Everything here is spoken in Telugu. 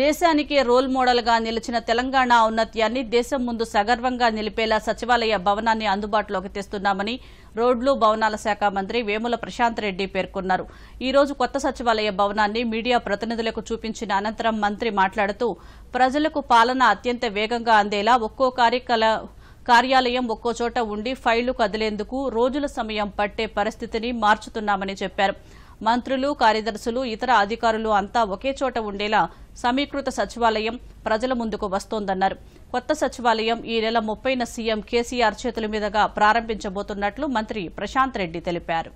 దేశానికే రోల్ మోడల్గా నిలిచిన తెలంగాణ ఔన్నత్యాన్ని దేశం ముందు సగర్వంగా నిలిపేలా సచివాలయ భవనాన్ని అందుబాటులోకి తెస్తున్నామని రోడ్లు భవనాల శాఖ మంత్రి వేముల ప్రశాంత్ రెడ్డి పేర్కొన్నారు ఈ రోజు కొత్త సచివాలయ భవనాన్ని మీడియా ప్రతినిధులకు చూపించిన అనంతరం మంత్రి మాట్లాడుతూ ప్రజలకు పాలన అత్యంత వేగంగా అందేలా ఒక్కో కార్యకలా కార్యాలయం ఒక్కో చోట ఉండి ఫైళ్లు కదిలేందుకు రోజుల సమయం పట్టే పరిస్థితిని మార్చుతున్నామని చెప్పారు మంత్రులు కార్యదర్శులు ఇతర అధికారులు అంతా ఒకే చోట ఉండేలా సమీకృత సచివాలయం ప్రజల ముందుకు వస్తోందన్నారు కొత్త సచివాలయం ఈ నెల ముప్పైన సీఎం కేసీఆర్ చేతుల మీదుగా ప్రారంభించబోతున్నట్లు మంత్రి ప్రశాంత్ రెడ్డి తెలిపారు